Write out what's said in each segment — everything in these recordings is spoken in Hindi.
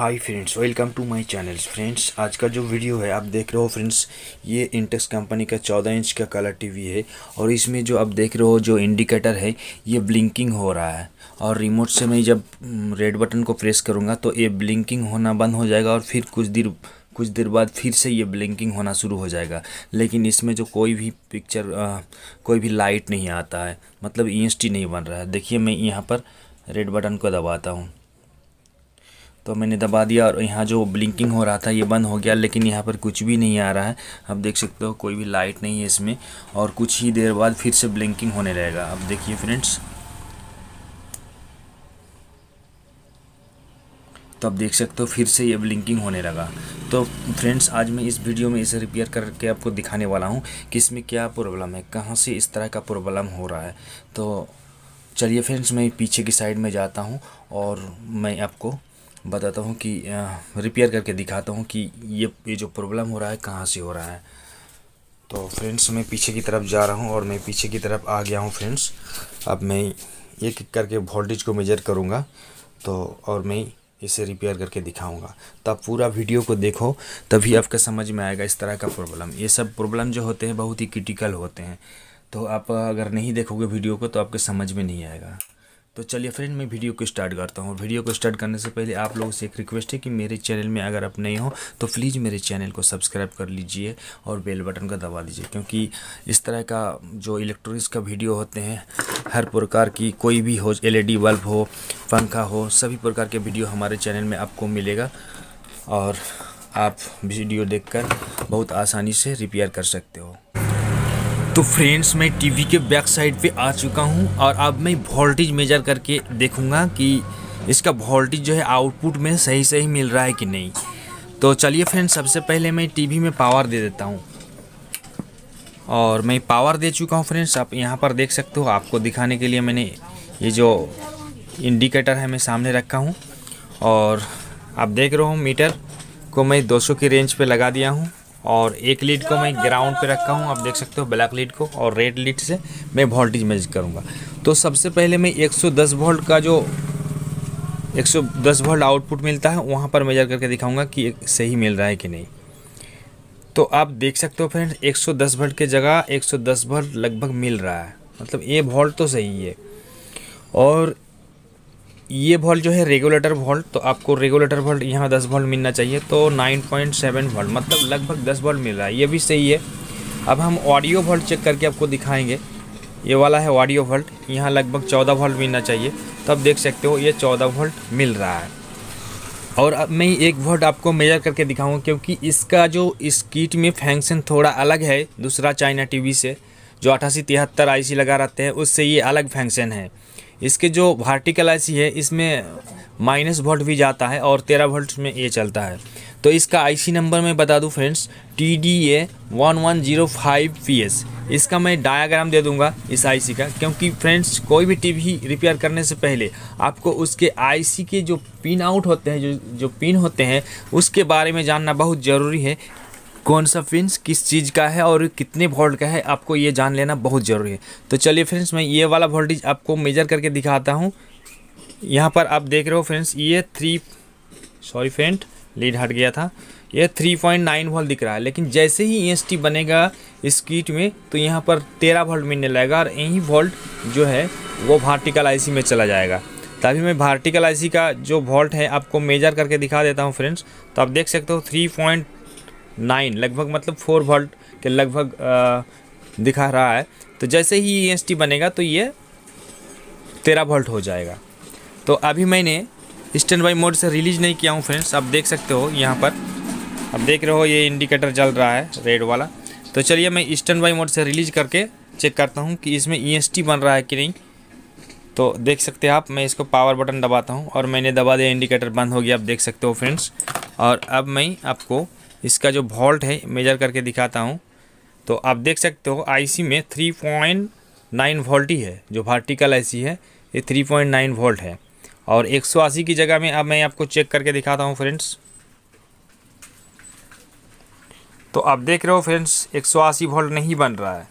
hi friends welcome to my channels friends आज का जो वीडियो है आप देख रहे हो फ्रेंड्स ये इंटेक्स कंपनी का चौदह इंच का कलर टीवी है और इसमें जो आप देख रहे हो जो इंडिकेटर है ये ब्लिंकिंग हो रहा है और रिमोट से मैं जब रेड हम्म, बटन को प्रेस करूँगा तो ये ब्लिंकिंग होना बंद हो जाएगा और फिर कुछ देर कुछ देर बाद फिर से ये ब्लिंकिंग होना शुरू हो जाएगा लेकिन इसमें जो कोई भी पिक्चर कोई भी लाइट नहीं आता है मतलब ई e नहीं बन रहा है देखिए मैं यहाँ पर रेड बटन को दबाता हूँ तो मैंने दबा दिया और यहाँ जो ब्लिंकिंग हो रहा था ये बंद हो गया लेकिन यहाँ पर कुछ भी नहीं आ रहा है अब देख सकते हो कोई भी लाइट नहीं है इसमें और कुछ ही देर बाद फिर से ब्लिंकिंग होने रहेगा अब देखिए फ्रेंड्स तो अब देख सकते हो फिर से ये ब्लिंकिंग होने लगा तो फ्रेंड्स आज मैं इस वीडियो में इसे रिपेयर करके आपको दिखाने वाला हूँ कि इसमें क्या प्रॉब्लम है कहाँ से इस तरह का प्रॉब्लम हो रहा है तो चलिए फ्रेंड्स मैं पीछे की साइड में जाता हूँ और मैं आपको बताता हूँ कि रिपेयर करके दिखाता हूँ कि ये ये जो प्रॉब्लम हो रहा है कहाँ से हो रहा है तो फ्रेंड्स मैं पीछे की तरफ जा रहा हूँ और मैं पीछे की तरफ आ गया हूँ फ्रेंड्स अब मैं एक एक करके वोल्टेज को मेजर करूँगा तो और मैं इसे रिपेयर करके दिखाऊंगा तब तो पूरा वीडियो को देखो तभी आपका समझ में आएगा इस तरह का प्रॉब्लम ये सब प्रॉब्लम जो होते हैं बहुत ही क्रिटिकल होते हैं तो आप अगर नहीं देखोगे वीडियो को तो आपके समझ में नहीं आएगा तो चलिए फ्रेंड मैं वीडियो को स्टार्ट करता हूँ वीडियो को स्टार्ट करने से पहले आप लोगों से एक रिक्वेस्ट है कि मेरे चैनल में अगर आप नए हो तो प्लीज़ मेरे चैनल को सब्सक्राइब कर लीजिए और बेल बटन का दबा लीजिए क्योंकि इस तरह का जो इलेक्ट्रॉनिक्स का वीडियो होते हैं हर प्रकार की कोई भी हो एल बल्ब हो पंखा हो सभी प्रकार के वीडियो हमारे चैनल में आपको मिलेगा और आप वीडियो देख बहुत आसानी से रिपेयर कर सकते हो तो फ्रेंड्स मैं टीवी के बैक साइड पे आ चुका हूँ और अब मैं वोल्टेज मेजर करके देखूँगा कि इसका वोल्टेज जो है आउटपुट में सही सही मिल रहा है कि नहीं तो चलिए फ्रेंड्स सबसे पहले मैं टीवी में पावर दे देता हूँ और मैं पावर दे चुका हूँ फ्रेंड्स आप यहाँ पर देख सकते हो आपको दिखाने के लिए मैंने ये जो इंडिकेटर है मैं सामने रखा हूँ और आप देख रहे हो मीटर को मैं सौ की रेंज पर लगा दिया हूँ और एक लीड को मैं ग्राउंड पे रखा हूँ आप देख सकते हो ब्लैक लीड को और रेड लीड से मैं वोल्टेज मेज करूँगा तो सबसे पहले मैं 110 वोल्ट का जो 110 वोल्ट आउटपुट मिलता है वहाँ पर मेजर करके दिखाऊँगा कि सही मिल रहा है कि नहीं तो आप देख सकते हो फ्रेंड्स 110 वोल्ट के जगह 110 वोल्ट लगभग मिल रहा है मतलब ये वोल्ट तो सही है और ये वोल्ट जो है रेगुलेटर वोल्ट तो आपको रेगुलेटर वोल्ट यहाँ 10 वोल्ट मिलना चाहिए तो 9.7 वोल्ट मतलब लगभग 10 वोल्ट मिल रहा है ये भी सही है अब हम ऑडियो वोल्ट चेक करके आपको दिखाएंगे ये वाला है ऑडियो वोल्ट यहाँ लगभग 14 वोल्ट मिलना चाहिए तो आप देख सकते हो ये 14 वोल्ट मिल रहा है और अब मैं एक वोल्ट आपको मेजर करके दिखाऊँगा क्योंकि इसका जो इस किट में फैंक्शन थोड़ा अलग है दूसरा चाइना टी से जो अट्ठासी तिहत्तर आई लगा रहते हैं उससे ये अलग फैंक्शन है इसके जो वर्टिकल आईसी है इसमें माइनस वोल्ट भी जाता है और तेरह वोल्ट में ये चलता है तो इसका आईसी नंबर मैं बता दूं friends T D A one one zero five P S इसका मैं डायाग्राम दे दूंगा इस आईसी का क्योंकि फ्रेंड्स कोई भी टीवी रिपेयर करने से पहले आपको उसके आईसी के जो पिन आउट होते हैं जो जो पिन होते हैं उसके बारे में जानना बहुत ज़रूरी है कौन सा फिंस किस चीज़ का है और कितने वोल्ट का है आपको ये जान लेना बहुत ज़रूरी है तो चलिए फ्रेंड्स मैं ये वाला वोल्टेज आपको मेजर करके दिखाता हूँ यहाँ पर आप देख रहे हो फ्रेंड्स ये थ्री सॉरी फ्रेंड लीड हट गया था ये 3.9 वोल्ट दिख रहा है लेकिन जैसे ही ई e बनेगा इस किट में तो यहाँ पर 13 वोल्ट मिलने लगेगा और यही वोल्ट जो है वो भार्टिकल आईसी में चला जाएगा तभी मैं भार्टिकल आईसी का जो वोल्ट है आपको मेजर करके दिखा देता हूँ फ्रेंड्स तो आप देख सकते हो थ्री पॉइंट नाइन लगभग मतलब फोर वोल्ट के लगभग दिखा रहा है तो जैसे ही ई बनेगा तो ये तेरह वोल्ट हो जाएगा तो अभी मैंने स्टैंड बाई मोड से रिलीज नहीं किया हूँ फ्रेंड्स आप देख सकते हो यहाँ पर आप देख रहे हो ये इंडिकेटर जल रहा है रेड वाला तो चलिए मैं स्टैंड बाई मोड से रिलीज करके चेक करता हूँ कि इसमें ई e बन रहा है कि नहीं तो देख सकते हैं आप मैं इसको पावर बटन दबाता हूँ और मैंने दबा दिया इंडिकेटर बंद हो गया आप देख सकते हो फ्रेंड्स और अब मैं आपको इसका जो वॉल्ट है मेजर करके दिखाता हूँ तो आप देख सकते हो आईसी में 3.9 वोल्ट ही है जो वर्टिकल आईसी है ये 3.9 वोल्ट है और अस्सी की जगह में अब मैं आपको चेक करके दिखाता हूँ फ्रेंड्स तो आप देख रहे हो फ्रेंड्स अस्सी वोल्ट नहीं बन रहा है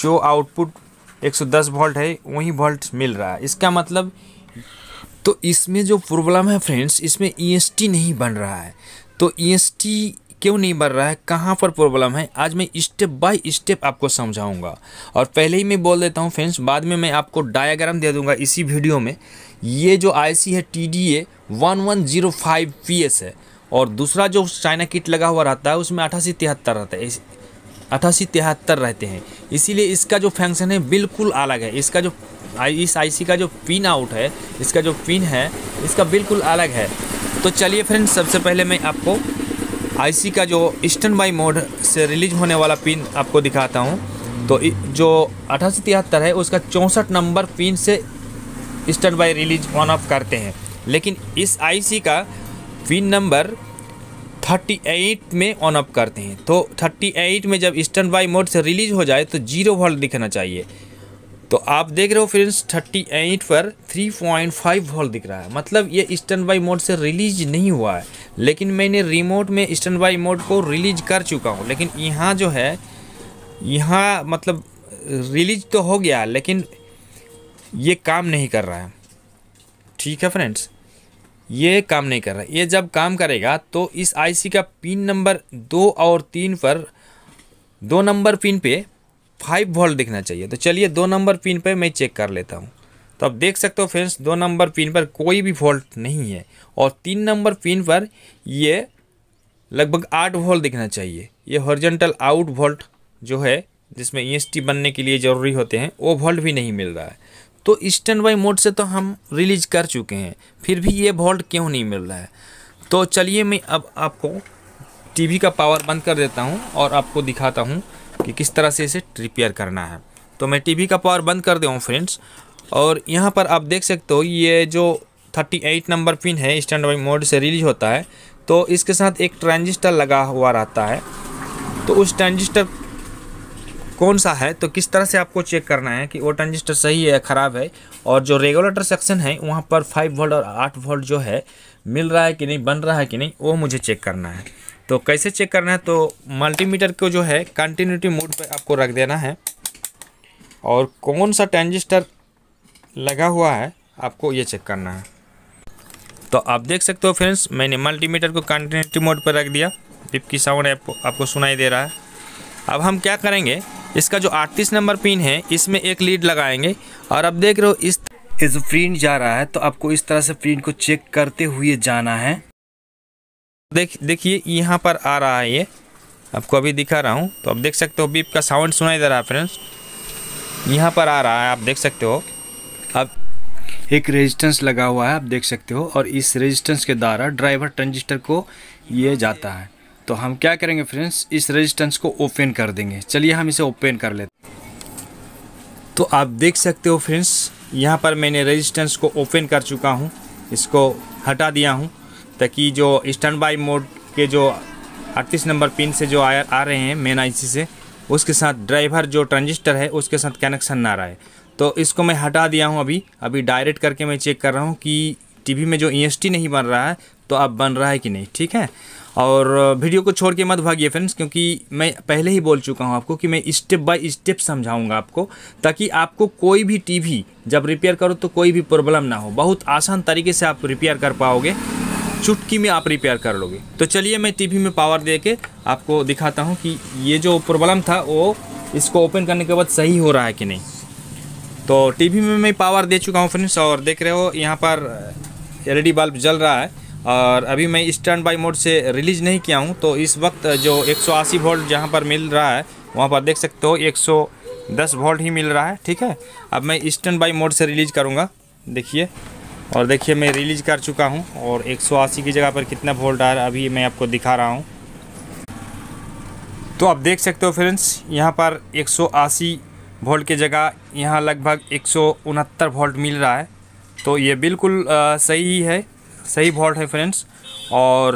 जो आउटपुट 110 वोल्ट है वही वोल्ट मिल रहा है इसका मतलब तो इसमें जो प्रॉब्लम है फ्रेंड्स इसमें ई e नहीं बन रहा है तो ई e क्यों नहीं बढ़ रहा है कहाँ पर प्रॉब्लम है आज मैं स्टेप बाय स्टेप आपको समझाऊंगा और पहले ही मैं बोल देता हूँ फ्रेंड्स बाद में मैं आपको डायग्राम दे दूंगा इसी वीडियो में ये जो आईसी है T D A one one zero five P S है और दूसरा जो चाइना किट लगा हुआ रहता है उसमें अठासी तिहत्तर रहता है अठासी तिहत्तर रहते हैं इसीलिए इसका जो फंक्शन है बिल्कुल अलग है इसका जो इस आईसी का जो पिन आउट है इसका जो पिन है इसका बिल्कुल अलग है तो चलिए फ्रेंड्स सबसे पहले मैं आपको आईसी का जो स्टन बाई मोड से रिलीज होने वाला पिन आपको दिखाता हूँ तो जो अठासी तिहत्तर है उसका चौंसठ नंबर पिन से standby release on off करते हैं लेकिन इस आईसी का पिन नंबर 38 में ऑन ऑफ करते हैं तो 38 में जब स्टैंड बाई मोड से रिलीज हो जाए तो जीरो वोल्ट दिखना चाहिए तो आप देख रहे हो फ्रेंड्स 38 पर 3.5 वोल्ट दिख रहा है मतलब ये स्टैंड बाई मोड से रिलीज नहीं हुआ है लेकिन मैंने रिमोट में स्टैंड बाई मोड को रिलीज कर चुका हूँ लेकिन यहाँ जो है यहाँ मतलब रिलीज तो हो गया लेकिन ये काम नहीं कर रहा है ठीक है फ्रेंड्स ये काम नहीं कर रहा है ये जब काम करेगा तो इस आईसी का पिन नंबर दो और तीन पर दो नंबर पिन पे फाइव वोल्ट दिखना चाहिए तो चलिए दो नंबर पिन पे मैं चेक कर लेता हूँ तो आप देख सकते हो फ्रेंड्स दो नंबर पिन पर कोई भी वोल्ट नहीं है और तीन नंबर पिन पर ये लगभग आठ वोल्ट दिखना चाहिए ये हॉर्जेंटल आउट वोल्ट जो है जिसमें ई e बनने के लिए ज़रूरी होते हैं वो वोल्ट भी नहीं मिल रहा है तो स्टैंड बाई मोड से तो हम रिलीज कर चुके हैं फिर भी ये वोल्ट क्यों नहीं मिल रहा है तो चलिए मैं अब आपको टी का पावर बंद कर देता हूँ और आपको दिखाता हूँ कि किस तरह से इसे रिपेयर करना है तो मैं टी का पावर बंद कर दे फ्रेंड्स और यहाँ पर आप देख सकते हो ये जो 38 नंबर पिन है स्टैंड बाई मोड से रिलीज होता है तो इसके साथ एक ट्रांजिस्टर लगा हुआ रहता है तो उस ट्रांजिस्टर कौन सा है तो किस तरह से आपको चेक करना है कि वो ट्रांजिस्टर सही है ख़राब है और जो रेगुलेटर सेक्शन है वहाँ पर 5 वोल्ट और 8 वोल्ट जो है मिल रहा है कि नहीं बन रहा है कि नहीं वो मुझे चेक करना है तो कैसे चेक करना है तो मल्टीमीटर को जो है कंटिन्यूटी मोड पर आपको रख देना है और कौन सा ट्रांजिस्टर लगा हुआ है आपको ये चेक करना है तो आप देख सकते हो फ्रेंड्स मैंने मल्टीमीटर को कंटिन्यूटी मोड पर रख दिया बिप की साउंड आप, आपको सुनाई दे रहा है अब हम क्या करेंगे इसका जो 38 नंबर पिन है इसमें एक लीड लगाएंगे और अब देख रहे हो इस ये जो प्रिंट जा रहा है तो आपको इस तरह से प्रिंट को चेक करते हुए जाना है देख देखिए यहाँ पर आ रहा है ये आपको अभी दिखा रहा हूँ तो आप देख सकते हो बीप का साउंड सुनाई दे रहा है फ्रेंड्स यहाँ पर आ रहा है आप देख सकते हो अब एक रेजिस्टेंस लगा हुआ है आप देख सकते हो और इस रेजिस्टेंस के द्वारा ड्राइवर ट्रांजिस्टर को ये जाता है तो हम क्या करेंगे फ्रेंड्स इस रेजिस्टेंस को ओपन कर देंगे चलिए हम इसे ओपन कर लेते तो आप देख सकते हो फ्रेंड्स यहाँ पर मैंने रेजिस्टेंस को ओपन कर चुका हूँ इसको हटा दिया हूँ ताकि जो स्टैंड बाई मोड के जो अड़तीस नंबर पिन से जो आ, आ रहे हैं मेन आईसी से उसके साथ ड्राइवर जो ट्रांजिस्टर है उसके साथ कनेक्शन ना रहा है तो इसको मैं हटा दिया हूँ अभी अभी डायरेक्ट करके मैं चेक कर रहा हूँ कि टीवी में जो ई e नहीं बन रहा है तो अब बन रहा है कि नहीं ठीक है और वीडियो को छोड़ के मत भागिए फ्रेंड्स क्योंकि मैं पहले ही बोल चुका हूँ आपको कि मैं स्टेप बाय स्टेप समझाऊंगा आपको ताकि आपको कोई भी टीवी जब रिपेयर करो तो कोई भी प्रॉब्लम ना हो बहुत आसान तरीके से आप रिपेयर कर पाओगे चुटकी में आप रिपेयर कर लोगे तो चलिए मैं टीवी में पावर दे के आपको दिखाता हूँ कि ये जो प्रॉब्लम था वो इसको ओपन करने के बाद सही हो रहा है कि नहीं तो टीवी में मैं पावर दे चुका हूँ फ्रेंड्स और देख रहे हो यहाँ पर एलईडी uh, बल्ब e जल रहा है और अभी मैं स्टैंड बाई मोड से रिलीज नहीं किया हूँ तो इस वक्त जो 180 वोल्ट जहाँ पर मिल रहा है वहाँ पर देख सकते हो 110 वोल्ट ही मिल रहा है ठीक है अब मैं स्टैंड बाई मोड से रिलीज करूँगा देखिए और देखिए मैं रिलीज कर चुका हूँ और एक की जगह पर कितना वोल्ट आ रहा है अभी मैं आपको दिखा रहा हूँ तो आप देख सकते हो फ्रेंड्स यहाँ पर 180 वोल्ट की जगह यहाँ लगभग एक वोल्ट मिल रहा है तो ये बिल्कुल सही है सही वोल्ट है फ्रेंड्स और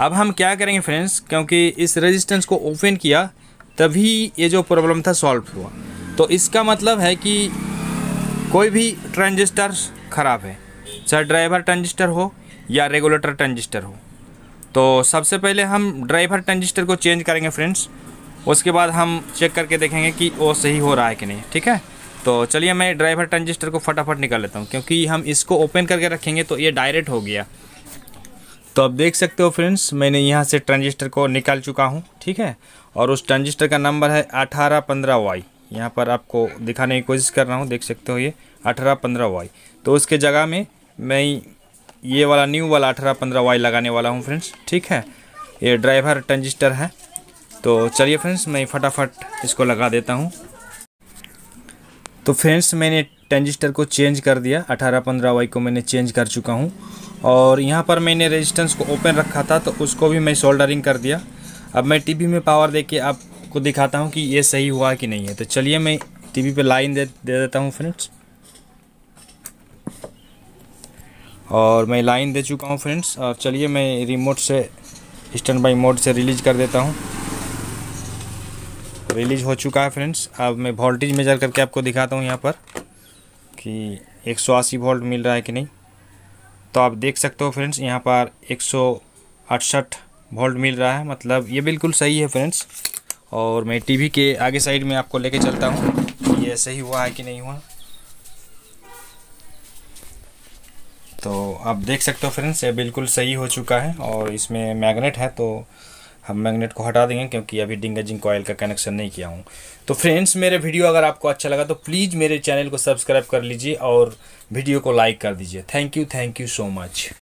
अब हम क्या करेंगे फ्रेंड्स क्योंकि इस रेजिस्टेंस को ओपन किया तभी ये जो प्रॉब्लम था सॉल्व हुआ तो इसका मतलब है कि कोई भी ट्रांजिस्टर ख़राब है चाहे ड्राइवर ट्रांजिस्टर हो या रेगुलेटर ट्रांजिस्टर हो तो सबसे पहले हम ड्राइवर ट्रांजिस्टर को चेंज करेंगे फ्रेंड्स उसके बाद हम चेक करके देखेंगे कि वो सही हो रहा है कि नहीं ठीक है तो चलिए मैं ड्राइवर ट्रांजिस्टर को फटाफट निकाल लेता हूँ क्योंकि हम इसको ओपन करके रखेंगे तो ये डायरेक्ट हो गया तो आप देख सकते हो फ्रेंड्स मैंने यहाँ से ट्रांजिस्टर को निकाल चुका हूँ ठीक है और उस ट्रांजिस्टर का नंबर है अठारह पंद्रह वाई यहाँ पर आपको दिखाने की कोशिश कर रहा हूँ देख सकते हो ये अठारह पंद्रह वाई तो उसके जगह में मैं ये वाला न्यू वाला अठारह पंद्रह वाई लगाने वाला हूँ फ्रेंड्स ठीक है ये ड्राइवर ट्रांजिस्टर है तो चलिए फ्रेंड्स मैं फटाफट इसको लगा देता हूँ तो फ्रेंड्स मैंने ट्रांजिस्टर को चेंज कर दिया 18 पंद्रह वाई को मैंने चेंज कर चुका हूँ और यहाँ पर मैंने रेजिस्टेंस को ओपन रखा था तो उसको भी मैं सोल्डरिंग कर दिया अब मैं टीवी में पावर दे के आपको दिखाता हूँ कि ये सही हुआ कि नहीं है तो चलिए मैं टीवी पे लाइन दे दे देता हूँ फ्रेंड्स और मैं लाइन दे चुका हूँ फ्रेंड्स और चलिए मैं रिमोट से स्टैंड बाई मोड से रिलीज कर देता हूँ रिलीज हो चुका है फ्रेंड्स अब मैं वोल्टेज मेजर करके आपको दिखाता हूँ यहाँ पर कि अस्सी वोल्ट मिल रहा है कि नहीं तो आप देख सकते हो फ्रेंड्स यहाँ पर एक वोल्ट मिल रहा है मतलब ये बिल्कुल सही है फ्रेंड्स और मैं टीवी के आगे साइड में आपको लेके चलता हूँ ये सही हुआ है कि नहीं हुआ तो आप देख सकते हो फ्रेंड्स ये बिल्कुल सही हो चुका है और इसमें मैग्नेट है तो हम मैग्नेट को हटा देंगे क्योंकि अभी डिंगजिंग कॉयल का कनेक्शन नहीं किया हूँ तो फ्रेंड्स मेरे वीडियो अगर आपको अच्छा लगा तो प्लीज़ मेरे चैनल को सब्सक्राइब कर लीजिए और वीडियो को लाइक कर दीजिए thank you thank you so much